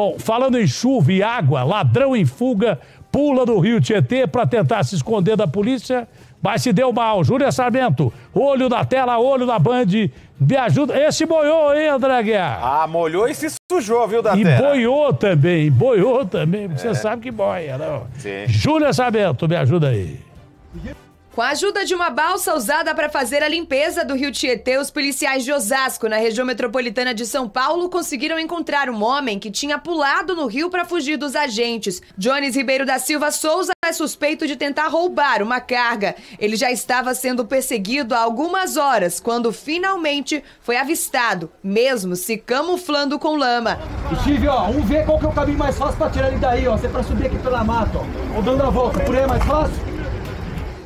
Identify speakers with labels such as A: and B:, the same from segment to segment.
A: Bom, falando em chuva e água, ladrão em fuga pula do rio Tietê para tentar se esconder da polícia, mas se deu mal. Júlia Sarmento, olho da tela, olho da Band, me ajuda. Esse boiou, hein, André Guerra? Ah, molhou e se sujou, viu, da e terra. boiou também, boiou também, porque é. você sabe que boia, não? Sim. Júlia Sarmento, me
B: ajuda aí. Com a ajuda de uma balsa usada para fazer a limpeza do rio Tietê, os policiais de Osasco, na região metropolitana de São Paulo, conseguiram encontrar um homem que tinha pulado no rio para fugir dos agentes. Jones Ribeiro da Silva Souza é suspeito de tentar roubar uma carga. Ele já estava sendo perseguido há algumas horas, quando finalmente foi avistado, mesmo se camuflando com lama.
A: Steve, ó, vamos ver qual que é o caminho mais fácil para tirar ele daí, ó. Você é para subir aqui pela mata, ó. Ou dando a volta, por aí é mais fácil?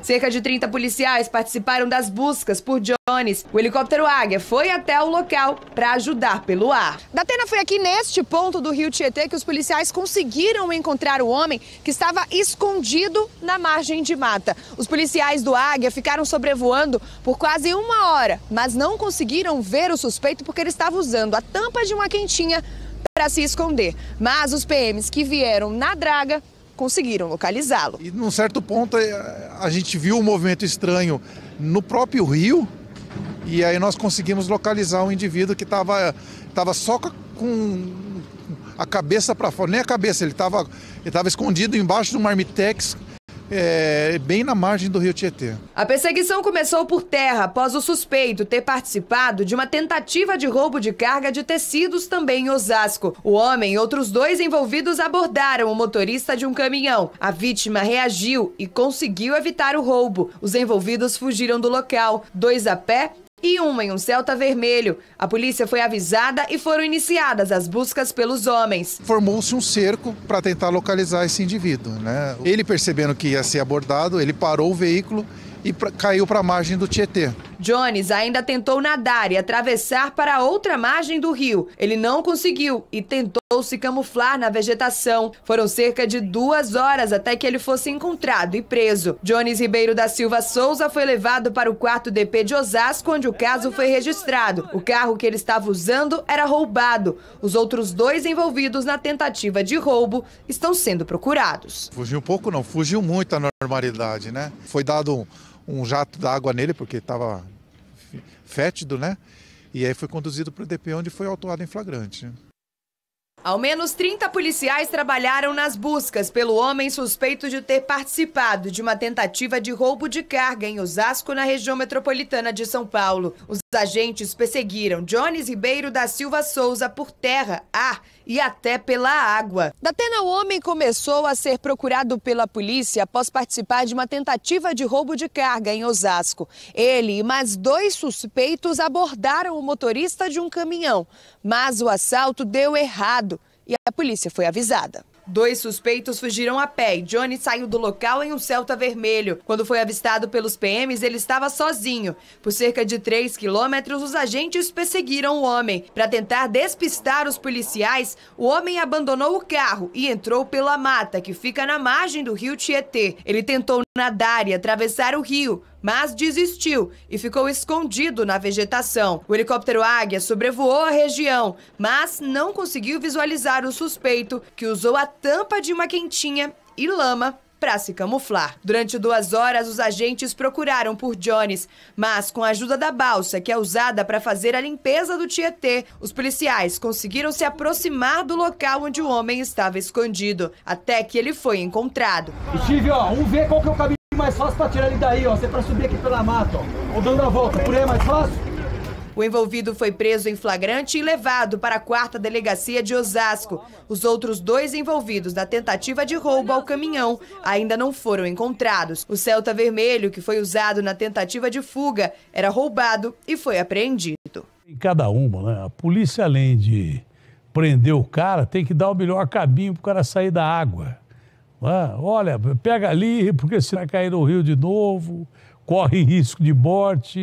B: Cerca de 30 policiais participaram das buscas por Jones. O helicóptero Águia foi até o local para ajudar pelo ar. Datena foi aqui neste ponto do rio Tietê que os policiais conseguiram encontrar o homem que estava escondido na margem de mata. Os policiais do Águia ficaram sobrevoando por quase uma hora, mas não conseguiram ver o suspeito porque ele estava usando a tampa de uma quentinha para se esconder. Mas os PMs que vieram na draga conseguiram localizá-lo. E num certo ponto
A: é, a gente viu um movimento estranho no próprio rio e aí nós conseguimos localizar um indivíduo que estava tava só com a cabeça para fora, nem a cabeça, ele estava ele tava escondido embaixo de um marmitex é, bem na margem do rio Tietê.
B: A perseguição começou por terra após o suspeito ter participado de uma tentativa de roubo de carga de tecidos também em Osasco. O homem e outros dois envolvidos abordaram o motorista de um caminhão. A vítima reagiu e conseguiu evitar o roubo. Os envolvidos fugiram do local, dois a pé e uma em um Celta vermelho. A polícia foi avisada e foram iniciadas as buscas pelos homens. Formou-se um cerco
A: para tentar localizar esse indivíduo. Né? Ele percebendo que ia ser abordado, ele parou o veículo e caiu para a margem do Tietê.
B: Jones ainda tentou nadar e atravessar para outra margem do rio. Ele não conseguiu e tentou se camuflar na vegetação. Foram cerca de duas horas até que ele fosse encontrado e preso. Jones Ribeiro da Silva Souza foi levado para o quarto DP de Osasco, onde o caso foi registrado. O carro que ele estava usando era roubado. Os outros dois envolvidos na tentativa de roubo estão sendo procurados.
A: Fugiu um pouco, não, fugiu muito a normalidade, né? Foi dado um um jato d'água nele, porque estava fétido, né? E aí foi conduzido para o DP, onde foi autuado em flagrante.
B: Ao menos 30 policiais trabalharam nas buscas pelo homem suspeito de ter participado de uma tentativa de roubo de carga em Osasco, na região metropolitana de São Paulo. Os os agentes perseguiram Jones Ribeiro da Silva Souza por terra, ar ah, e até pela água. Datena Homem começou a ser procurado pela polícia após participar de uma tentativa de roubo de carga em Osasco. Ele e mais dois suspeitos abordaram o motorista de um caminhão, mas o assalto deu errado e a polícia foi avisada. Dois suspeitos fugiram a pé e Johnny saiu do local em um Celta vermelho. Quando foi avistado pelos PMs, ele estava sozinho. Por cerca de 3 quilômetros, os agentes perseguiram o homem. Para tentar despistar os policiais, o homem abandonou o carro e entrou pela mata, que fica na margem do rio Tietê. Ele tentou nadar e atravessar o rio, mas desistiu e ficou escondido na vegetação. O helicóptero Águia sobrevoou a região, mas não conseguiu visualizar o suspeito, que usou a tampa de uma quentinha e lama para se camuflar. Durante duas horas, os agentes procuraram por Jones, mas com a ajuda da balsa, que é usada para fazer a limpeza do Tietê, os policiais conseguiram se aproximar do local onde o homem estava escondido, até que ele foi encontrado. Steve, ó, vamos ver qual que é o caminho mais fácil para tirar ele daí, ó. Você para subir aqui pela mata, ó. Ou dando a volta, por aí é mais fácil? O envolvido foi preso em flagrante e levado para a quarta delegacia de Osasco. Os outros dois envolvidos na tentativa de roubo ao caminhão ainda não foram encontrados. O Celta Vermelho, que foi usado na tentativa de fuga, era roubado e foi apreendido.
A: Em cada uma, né? A polícia, além de prender o cara, tem que dar o melhor caminho para o cara sair da água. Né? olha, pega ali, porque se vai cair no rio de novo, corre risco de morte.